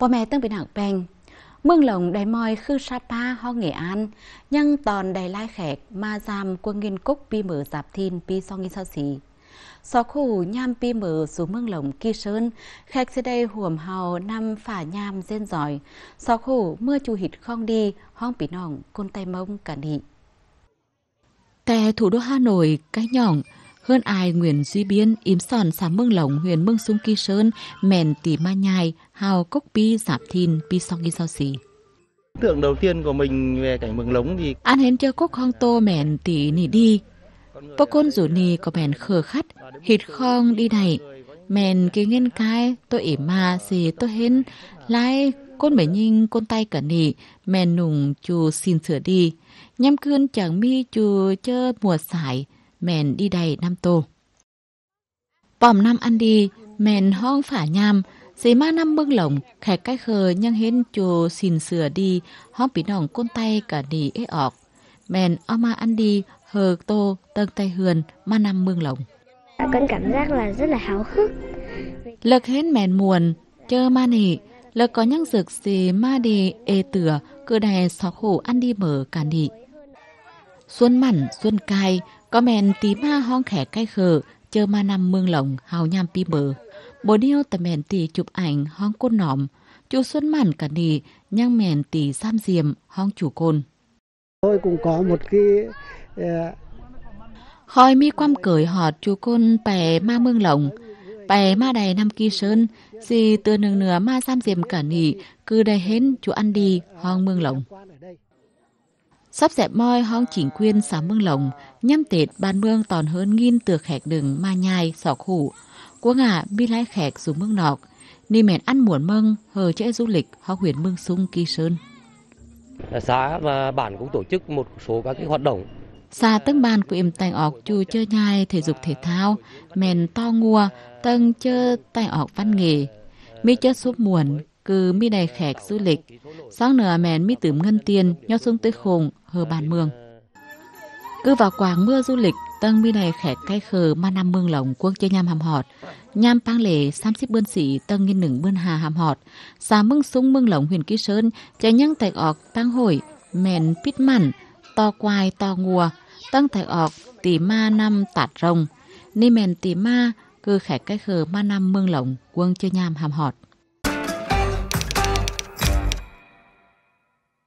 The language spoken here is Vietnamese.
bố mẹ tương bình hạc bèn. Mương lồng đầy moi khư sapa ho nghệ an, nhân tòn đầy lai khẹt ma giam quân nghiên cúc pi mở giạp thiên pi so nghiên sao xì. Sò khu nham pi mở xuống mương lồng kỳ sơn, khẹt xe đây huồm hào năm phả nham dên giỏi. Sò khu mưa chu hít không đi, hoang bị nòng, côn tay mông cả nị. tè thủ đô Hà Nội, cái nhỏng, hơn ai nguyện duy biên im sòn xá mương lồng huyền mương sung kỳ sơn mèn tỉ ma nhai hào cốc pi giạp thin pi song ghi sao xì tượng đầu tiên của mình về cảnh mường lống thì an hến chơi cốc hoang tô mèn tỉ nỉ đi bố côn rủ nì có mèn khờ khắt hịt khong đi này mèn cái nghiên cái tôi ỉ ma gì tôi hến lái côn bể nhinh côn tay cả nì mèn nùng chù xin sửa đi nhắm cơn chẳng mi chù chơ mùa sải mèn đi đầy năm tô. Bòm năm ăn đi, mèn hoang phả nham, dế ma năm bưng lồng, khẻ cái khờ nhăng hên chồ xìn sửa đi, hoang bị nòng côn tay cả đi ế ọc. Mèn ma ăn đi, hờ tô, tân tay hườn, ma năm bưng lồng. Con cảm giác là rất là háo hức. Lực hết mèn muồn, chơ ma nỉ, lực có nhăng dược dế ma đi ê tửa, cứ đè sọc hổ ăn đi mở cả nị. Xuân mặn, xuân cai, có mẹn tí ma hong khẻ cay khờ, chờ ma nằm mương lồng hào nham pi bờ. Bố điêu tầm mèn tì chụp ảnh hong côn nọm, chú xuân mặn cả nì, nhang mèn tì sam diềm hong chủ côn. Tôi cũng có một cái... Uh... Ờ, Hỏi mi quăm cởi họt chú côn bè ma mương lồng. Bè ma đầy năm kỳ sơn, gì từ nương nửa ma sam diềm cả nì, cứ đầy hến chú ăn đi hong mương lồng. Sắp dẹp moi hong chỉnh quyên xám mương lồng, Nhâm tết bàn mương tòn hơn nghìn tựa khẹt đừng ma nhai sọ khủ. Của ngả bi lái khẹt dùng mương nọc. ni mẹn ăn muộn mâng hờ chế du lịch họ huyền mương sung kỳ sơn. Xã và bản cũng tổ chức một số các cái hoạt động Xa tấng bàn của em tay ọc chu chơi nhai thể dục thể thao, mèn to ngua, tân chơi tay ọc văn nghề. Mi chơi súp muộn, cứ mi đầy khẹt du lịch. Sáng nửa mèn mi tửm ngân tiền, nhau xuống tới khùng, hờ bàn mường. Cứ vào quảng mưa du lịch, tân mi này khẻ cái khờ ma nam mương lồng quốc chơi nham hàm họt. Nham pang lệ sam xíp bươn xỉ tân nghiên nửng bươn hà hàm họt. Xà mưng súng mương lồng huyền ký sơn, chạy nhăng tạch ọc tăng hồi, mèn pít mặn, to quai to ngùa, tăng tạch ọc tỉ ma năm tạt rồng. Ni mèn tỉ ma, cứ khẻ cái khờ ma nam mương lồng quân chơi nham hàm họt.